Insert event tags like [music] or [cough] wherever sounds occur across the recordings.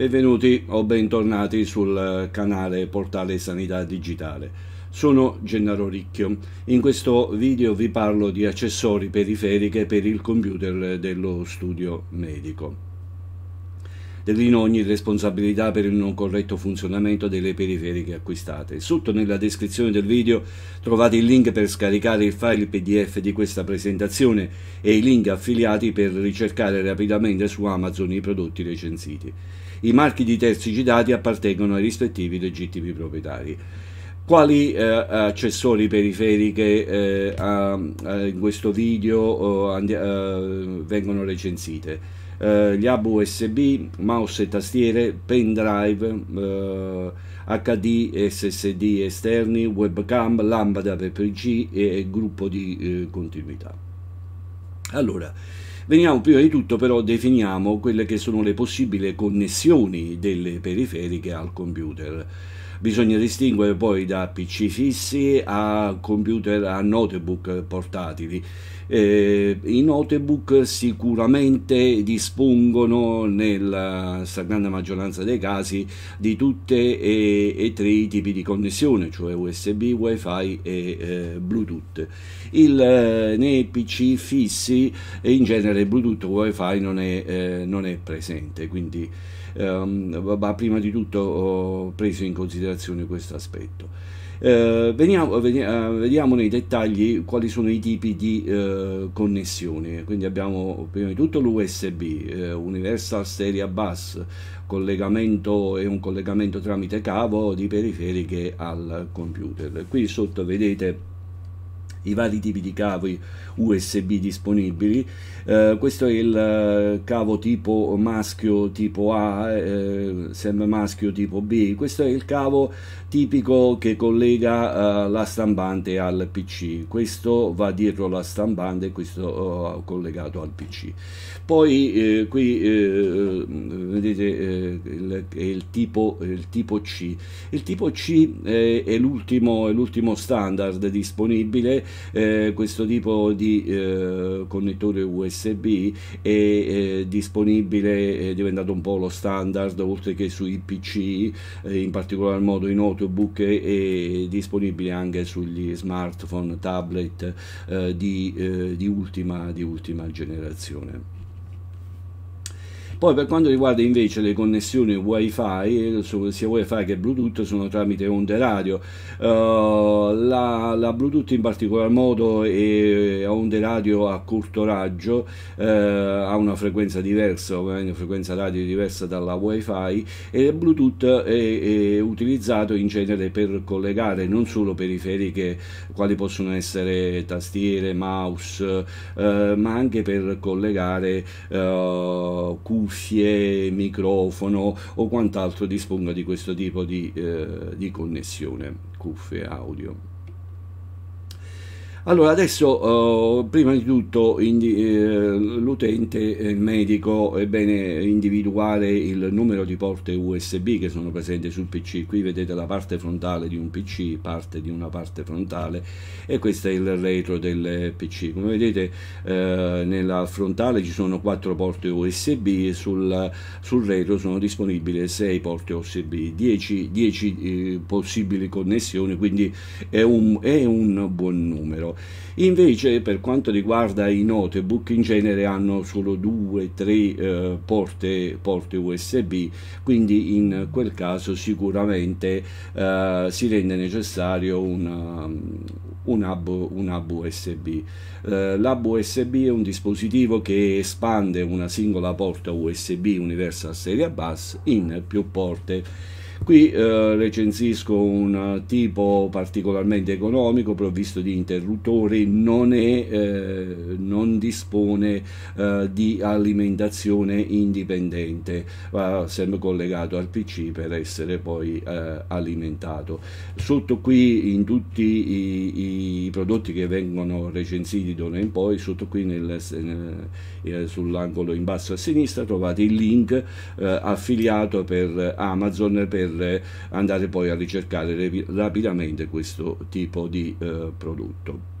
Benvenuti o bentornati sul canale Portale Sanità Digitale. Sono Gennaro Ricchio. In questo video vi parlo di accessori periferiche per il computer dello studio medico declino ogni responsabilità per il non corretto funzionamento delle periferiche acquistate. Sotto nella descrizione del video trovate il link per scaricare il file PDF di questa presentazione e i link affiliati per ricercare rapidamente su Amazon i prodotti recensiti i marchi di terzi citati appartengono ai rispettivi legittimi proprietari. Quali eh, accessori periferiche eh, a, a, in questo video oh, andi- uh, vengono recensite? Uh, gli hub USB, mouse e tastiere, pendrive, uh, eh, HD, SSD esterni, webcam, lampada per PG e, e gruppo di uh, continuità. Allora, Veniamo prima di tutto però definiamo quelle che sono le possibili connessioni delle periferiche al computer. Bisogna distinguere poi da PC fissi a computer, a notebook portatili. Eh, I notebook sicuramente dispongono nella stragrande maggioranza dei casi di tutti e, e, tre i tipi di connessione, cioè USB, WiFi e eh, Bluetooth. Il, eh, nei PC fissi in genere Bluetooth WiFi non è, eh, non è presente, quindi va ehm, prima di tutto preso in considerazione questo aspetto. Eh, Veniamo, vediamo nei dettagli quali sono i tipi di eh, connessione. Quindi abbiamo prima di tutto l'USB, eh, Universal Stereo Bus, collegamento e un collegamento tramite cavo di periferiche al computer. Qui sotto vedete i vari tipi di cavi USB disponibili. Eh, questo è il eh, cavo tipo maschio tipo A, eh, sem maschio tipo B. Questo è il cavo tipico che collega eh, la stampante al PC. Questo va dietro la stampante e questo eh, collegato al PC. Poi eh, qui vedete il, il, tipo, il tipo C. Il tipo C è l'ultimo standard disponibile eh, questo tipo di eh, connettore USB è, è eh, disponibile, è diventato un po' lo standard, oltre che sui PC, eh, in particolar modo i notebook, è disponibile anche sugli smartphone, tablet eh, di, eh, di, ultima, di ultima generazione. Poi per quanto riguarda invece le connessioni wifi, sia wifi che bluetooth sono tramite onde radio, uh, la, la, bluetooth in particolar modo è a onde radio a corto raggio, uh, ha una frequenza diversa, una frequenza radio diversa dalla wifi e bluetooth è, è utilizzato in genere per collegare non solo periferiche quali possono essere tastiere, mouse, uh, ma anche per collegare uh, cuffie cuffie, microfono o quant'altro disponga di questo tipo di, eh, di connessione, cuffie audio. Allora, adesso eh, prima di tutto eh, l'utente, eh, il medico, è bene individuare il numero di porte USB che sono presenti sul PC. Qui vedete la parte frontale di un PC, parte di una parte frontale e questo è il retro del PC. Come vedete eh, nella frontale ci sono 4 porte USB e sul, sul retro sono disponibili 6 porte USB, 10, 10 possibili connessioni, quindi è un, è un buon numero. Invece per quanto riguarda i notebook in genere hanno solo 2-3 eh, porte, porte, USB, quindi in quel caso sicuramente eh, si rende necessario una, um, un, hub, un, hub, USB. Eh, L'hub USB è un dispositivo che espande una singola porta USB Universal Serie Bus in più porte. Qui eh, recensisco un tipo particolarmente economico, provvisto di interruttori, non, è, eh, non dispone eh, di alimentazione indipendente, va sempre collegato al PC per essere poi eh, alimentato. Sotto qui in tutti i, i, prodotti che vengono recensiti d'ora in poi, sotto qui nel, nel, eh, eh, sull'angolo in basso a sinistra trovate il link affiliato per Amazon per per eh, andare poi a ricercare rapidamente questo tipo di eh, prodotto.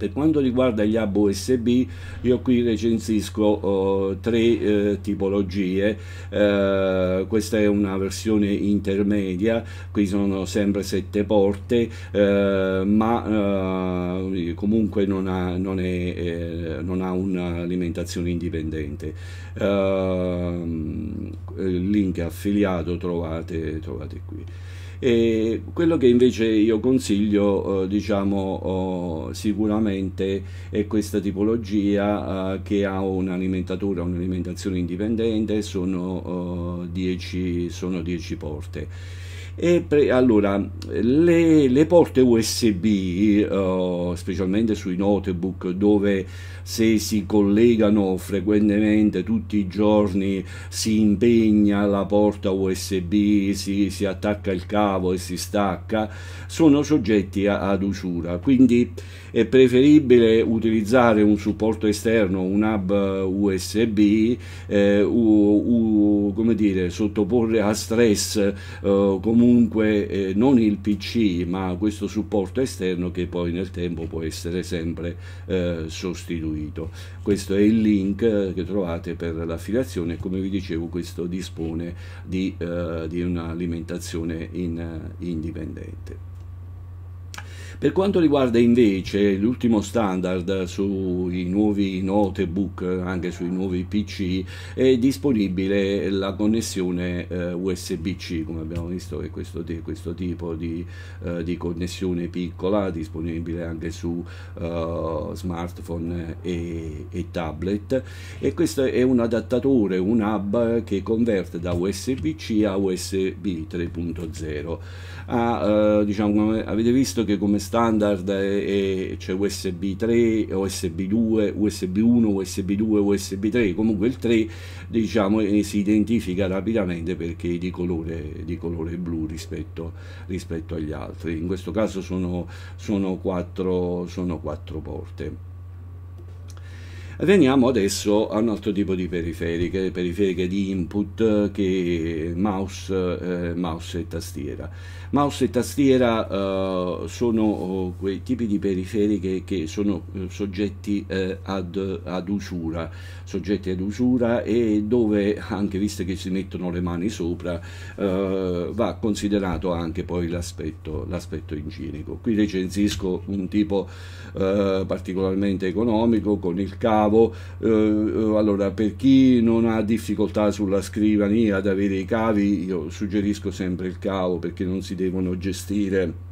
Per quanto riguarda gli hub USB, io qui recensisco oh, tre eh, tipologie. Eh, questa è una versione intermedia, qui sono sempre sette porte, eh, ma eh, comunque non ha, non è, eh, non ha un'alimentazione indipendente. il ehm, link affiliato trovate, trovate qui. E quello che invece io consiglio, eh, diciamo, oh, sicuramente è questa tipologia eh, che ha un'alimentatura, un'alimentazione indipendente, sono 10 oh, porte. E pre- allora, le, le, porte USB, uh, eh, specialmente sui notebook, dove se si collegano frequentemente tutti i giorni si impegna la porta USB, si, si attacca il cavo e si stacca, sono soggetti a, ad usura. Quindi è preferibile utilizzare un supporto esterno, un hub eh, USB, eh, u, u, come dire, sottoporre a stress eh, comunque comunque eh, non il PC ma questo supporto esterno che poi nel tempo può essere sempre eh, sostituito. Questo è il link eh, che trovate per l'affiliazione come vi dicevo questo dispone di, eh, di un'alimentazione in, eh, indipendente. Per quanto riguarda invece l'ultimo standard sui nuovi notebook, anche sui nuovi PC, è disponibile la connessione eh, USB-C, come abbiamo visto che questo, questo tipo di, eh, di, connessione piccola disponibile anche su eh, smartphone e, e tablet. E questo è un adattatore, un hub che converte da USB-C a USB 3.0. Ah, eh, diciamo, avete visto che come sta standard e, e c'è USB 3, USB 2, USB 1, USB 2, USB 3, comunque il 3 diciamo eh, si identifica rapidamente perché è di colore, di colore blu rispetto, rispetto agli altri, in questo caso sono, sono, quattro, sono quattro porte. Veniamo adesso a un altro tipo di periferiche, periferiche di input che mouse, eh, mouse e tastiera. Mouse e tastiera eh, sono oh, quei tipi di periferiche che sono eh, soggetti eh, ad, ad, usura, soggetti ad usura e dove anche visto che si mettono le mani sopra eh, va considerato anche poi l'aspetto, l'aspetto incinico. Qui recensisco un tipo eh, particolarmente economico con il cavo bravo, eh, eh, allora per chi non ha difficoltà sulla scrivania ad avere i cavi, io suggerisco sempre il cavo perché non si devono gestire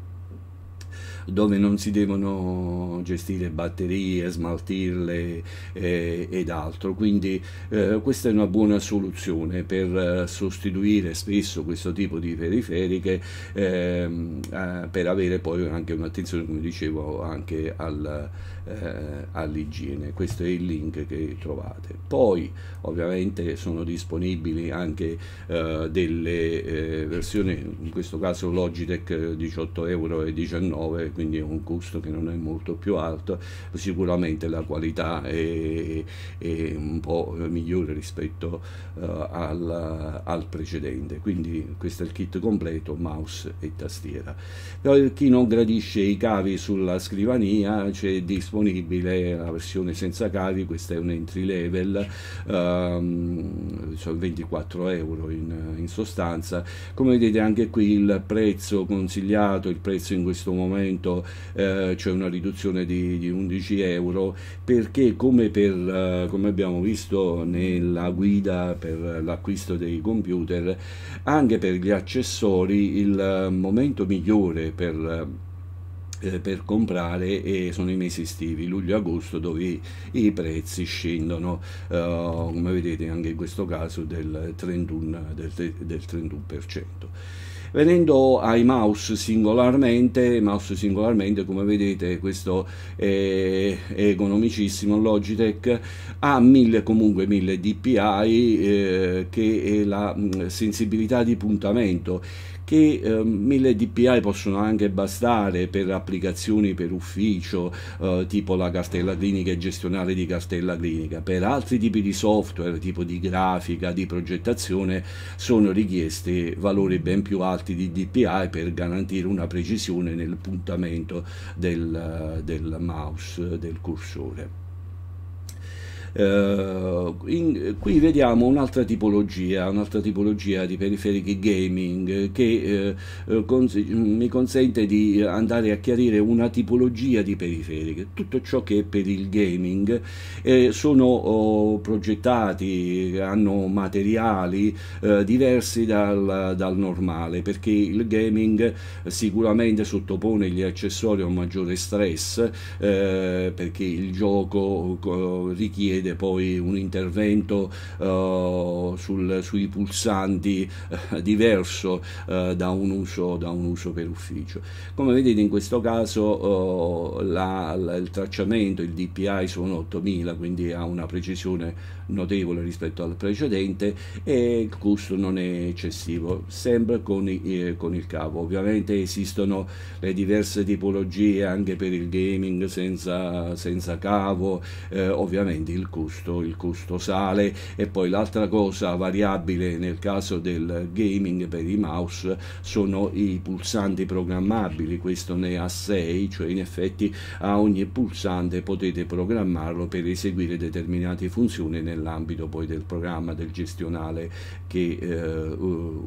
dove non si devono gestire batterie, smaltirle eh, ed altro. Quindi eh, questa è una buona soluzione per eh, sostituire spesso questo tipo di periferiche ehm, eh, per avere poi anche un'attenzione, come dicevo, anche al, eh, all'igiene. Questo è il link che trovate. Poi ovviamente sono disponibili anche eh, delle versioni, in questo caso Logitech 18,19 euro quindi è un costo che non è molto più alto, sicuramente la qualità è, è un po' migliore rispetto uh, al, al, precedente, quindi questo è il kit completo, mouse e tastiera. Per chi non gradisce i cavi sulla scrivania c'è disponibile la versione senza cavi, questa è un entry level, um, cioè 24 euro in, in sostanza, come vedete anche qui il prezzo consigliato, il prezzo in questo momento eh, c'è cioè una riduzione di, di, 11 euro perché come, per, eh, come abbiamo visto nella guida per l'acquisto dei computer anche per gli accessori il eh, momento migliore per eh, per comprare e sono i mesi estivi, luglio e agosto, dove i prezzi scendono, uh, come vedete anche in questo caso, del 31%. Del, del 31%. Venendo ai mouse singolarmente, mouse singolarmente come vedete questo è economicissimo, Logitech ha 1000 comunque 1000 dpi eh, che è la mm, sensibilità di puntamento che eh, 1000 dpi possono anche bastare per applicazioni per ufficio eh, tipo la cartella clinica e gestionale di cartella clinica per altri tipi di software tipo di grafica di progettazione sono richiesti valori ben più alti di dpi per garantire una precisione nel puntamento del, del mouse del cursore eh, in, qui vediamo un'altra tipologia, un'altra tipologia di periferiche gaming che eh, eh, cons mi consente di andare a chiarire una tipologia di periferiche. Tutto ciò che è per il gaming eh, sono oh, progettati, hanno materiali eh, diversi dal, dal normale perché il gaming sicuramente sottopone gli accessori a un maggiore stress eh, perché il gioco richiede prevede poi un intervento uh, sul, sui pulsanti uh, diverso uh, da, un uso, da, un uso, per ufficio. Come vedete in questo caso la, la, il tracciamento, il DPI sono 8000, quindi ha una precisione notevole rispetto al precedente e il costo non è eccessivo, sempre con, eh, con il cavo. Ovviamente esistono le diverse tipologie anche per il gaming senza, senza cavo, eh, ovviamente il costo, il costo sale e poi l'altra cosa variabile nel caso del gaming per i mouse sono i pulsanti programmabili, questo ne ha 6, cioè in effetti a ogni pulsante potete programmarlo per eseguire determinate funzioni nella nell'ambito poi del programma, del gestionale che eh,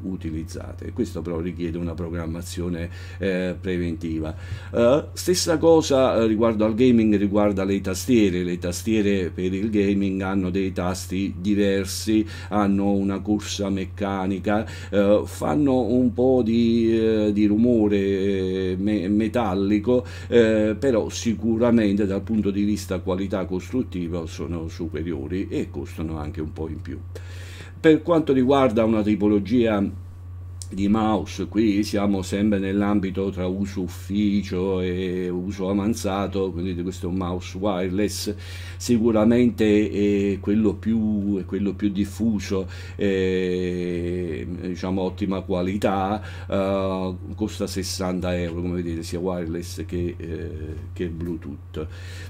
utilizzate. Questo però richiede una programmazione eh, preventiva. Uh, stessa cosa eh, riguardo al gaming, riguarda le tastiere. Le tastiere per il gaming hanno dei tasti diversi, hanno una corsa meccanica, eh, fanno un po' di, eh, di rumore me metallico, però sicuramente dal punto di vista qualità costruttiva sono superiori e con costano anche un po' in più. Per quanto riguarda una tipologia di mouse, qui siamo sempre nell'ambito tra uso ufficio e uso avanzato, quindi questo è un mouse wireless, sicuramente è quello più, è quello più diffuso, è, diciamo ottima qualità, eh, costa 60 euro come vedete sia wireless che, eh, che Bluetooth.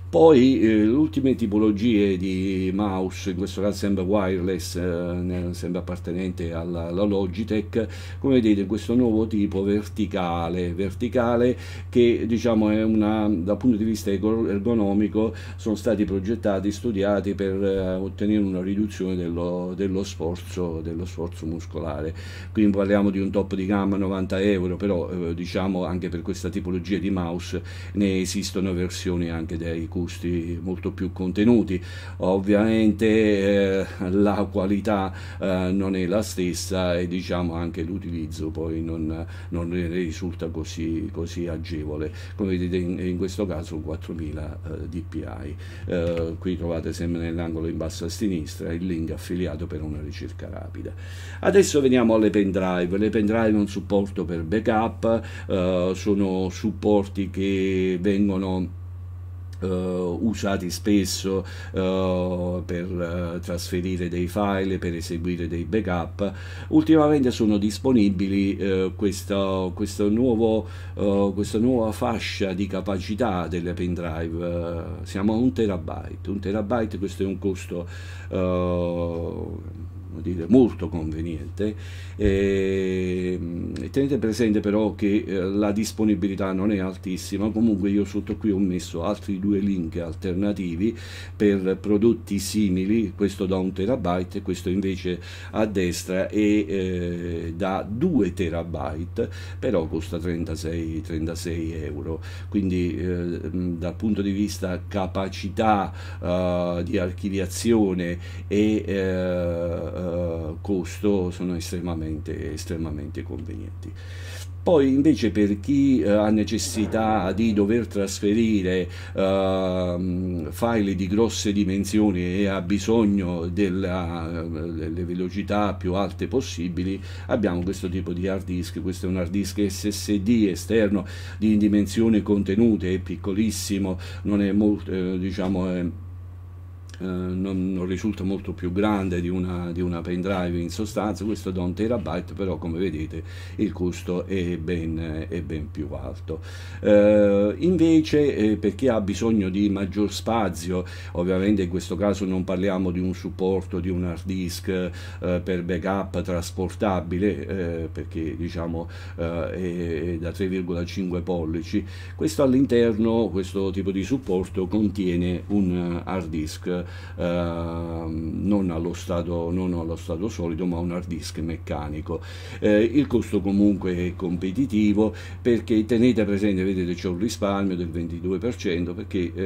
Poi eh, le ultime tipologie di mouse, in questo caso sempre wireless, eh, sempre appartenente alla, alla Logitech, come come vedete questo nuovo tipo verticale, verticale che diciamo è una, dal punto di vista ergonomico sono stati progettati, studiati per eh, ottenere una riduzione dello, dello, sforzo, dello sforzo muscolare. Quindi parliamo di un top di gamma 90 euro, però eh, diciamo anche per questa tipologia di mouse ne esistono versioni anche dei costi molto più contenuti. Ovviamente eh, la qualità eh, non è la stessa e diciamo anche l'utilizzo utilizzo poi non, non risulta così, così, agevole. Come vedete in, in questo caso 4000 eh, dpi. Eh, qui trovate sempre nell'angolo in basso a sinistra il link affiliato per una ricerca rapida. Adesso veniamo alle pendrive. Le pendrive un supporto per backup, eh, sono supporti che vengono eh, usati spesso eh, per eh, trasferire dei file, per eseguire dei backup. Ultimamente sono disponibili questo, questo nuovo, questa nuova fascia di capacità delle pendrive, siamo a un terabyte, un terabyte questo è un costo dire, molto conveniente. Eh, tenete presente però che eh, la disponibilità non è altissima, comunque io sotto qui ho messo altri due link alternativi per prodotti simili, questo da un terabyte, questo invece a destra è eh, da 2 terabyte, però costa 36, 36 euro, quindi eh, dal punto di vista capacità di archiviazione e eh, costo sono estremamente, estremamente convenienti. Poi invece per chi eh, ha necessità di dover trasferire eh, file di grosse dimensioni e ha bisogno della, eh, delle velocità più alte possibili, abbiamo questo tipo di hard disk, questo è un hard disk SSD esterno di dimensioni contenute, è piccolissimo, non è molto, eh, diciamo... È, eh, non, non, risulta molto più grande di una, di una pendrive in sostanza, questo da un terabyte, però come vedete il costo è ben, è ben più alto. Eh, invece eh, per chi ha bisogno di maggior spazio, ovviamente in questo caso non parliamo di un supporto di un hard disk eh, per backup trasportabile, eh, perché diciamo eh, è, è da 3,5 pollici, questo all'interno, questo tipo di supporto contiene un hard disk Ehm, non allo, stato, non, allo stato, solido ma un hard disk meccanico. Eh, il costo comunque è competitivo perché tenete presente, vedete c'è un risparmio del 22% perché eh,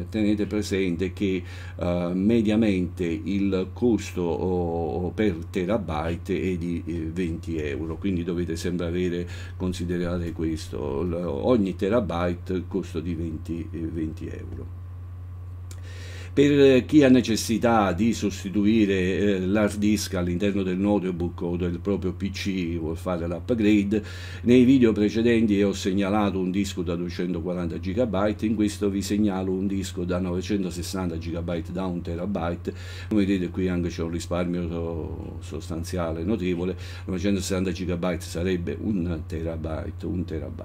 eh, tenete presente che mediamente il costo per terabyte è di 20 euro, quindi dovete sempre avere, considerare questo, ogni terabyte costo di 20, 20 euro per chi ha necessità di sostituire eh, l'hard disk all'interno del notebook o del proprio PC vuol fare l'upgrade nei video precedenti ho segnalato un disco da 240 GB in questo vi segnalo un disco da 960 GB da 1 TB come vedete qui anche c'è un risparmio sostanziale notevole 960 GB sarebbe 1 TB 1 TB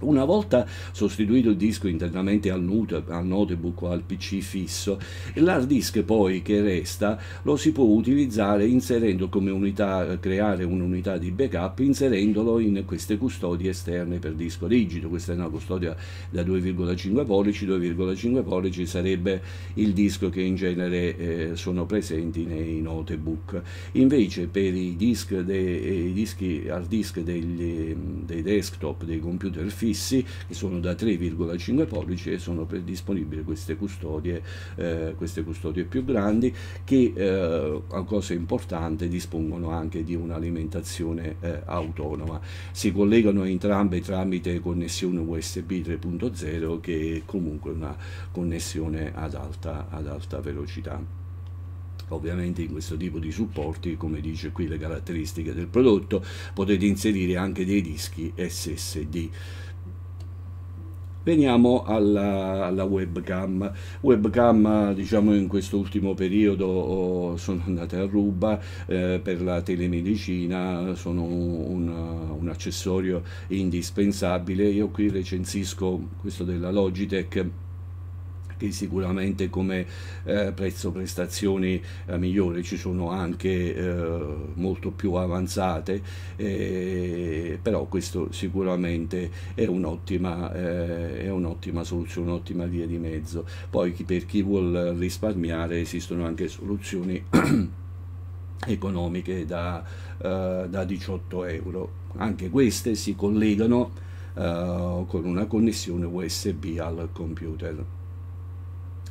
una volta sostituito il disco internamente al, notebook o al PC fisso, l'hard disk poi che resta lo si può utilizzare inserendo come unità, creare un'unità di backup inserendolo in queste custodie esterne per disco rigido. Questa è una custodia da 2,5 pollici, 2,5 pollici sarebbe il disco che in genere eh, sono presenti nei notebook. Invece per i, disc de, eh, i dischi hard disk degli, dei desktop, dei computer fissi, fissi che sono da 3,5 pollici e sono disponibili queste custodie, eh, queste custodie più grandi che, eh, cosa importante, dispongono anche di un'alimentazione eh, autonoma. Si collegano entrambe tramite connessione USB 3.0 che è comunque una connessione ad alta, ad alta velocità ovviamente in questo tipo di supporti come dice qui le caratteristiche del prodotto potete inserire anche dei dischi SSD Veniamo alla, alla webcam. Webcam, diciamo, in questo ultimo periodo oh, sono andate a ruba eh, per la telemedicina, sono un, un accessorio indispensabile. Io qui recensisco questo della Logitech marchi sicuramente come eh, prezzo-prestazioni eh, migliore, ci sono anche eh, molto più avanzate, eh, però questo sicuramente è un'ottima, eh, un soluzione, un'ottima via di mezzo. Poi per chi vuol risparmiare esistono anche soluzioni [clears throat] economiche da, eh, da 18 euro. Anche queste si collegano Uh, con una connessione USB al computer.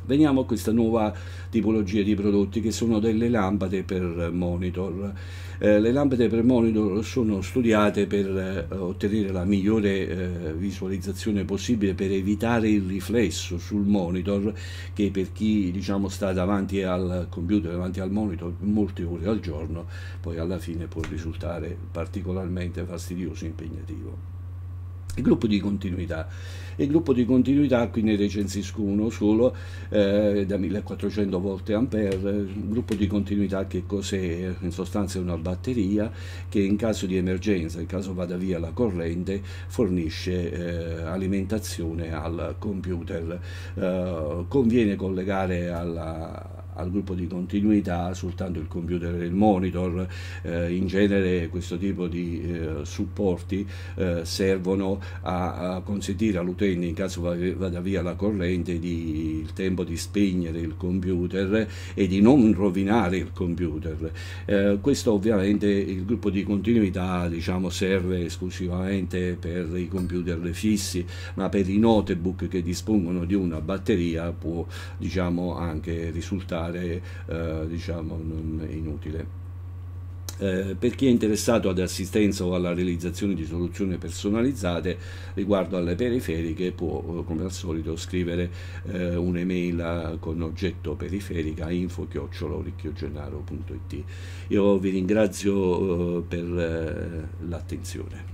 Veniamo a questa nuova tipologia di prodotti che sono delle lampade per monitor. Eh, le lampade per monitor sono studiate per eh, ottenere la migliore eh, visualizzazione possibile per evitare il riflesso sul monitor che per chi diciamo, sta davanti al computer, davanti al monitor molte ore al giorno, poi alla fine può risultare particolarmente fastidioso e impegnativo. Il gruppo di continuità. Il gruppo di continuità qui ne recensisco uno solo eh, da 1400 volte ampere. Un gruppo di continuità che cos'è? In sostanza è una batteria che in caso di emergenza, in caso vada via la corrente, fornisce eh, alimentazione al computer. Eh, conviene collegare alla al gruppo di continuità soltanto il computer e il monitor, eh, in genere questo tipo di eh, supporti eh, servono a, a consentire all'utente in caso vada via la corrente di, il tempo di spegnere il computer e di non rovinare il computer. Eh, questo ovviamente il gruppo di continuità diciamo, serve esclusivamente per i computer fissi, ma per i notebook che dispongono di una batteria può diciamo, anche risultare risultare eh, diciamo, inutile. Eh, per chi è interessato ad assistenza o alla realizzazione di soluzioni personalizzate riguardo alle periferiche può eh, come al solito scrivere eh, un'email con oggetto periferica info chioccioloricchiogenaro.it io vi ringrazio eh, per eh, l'attenzione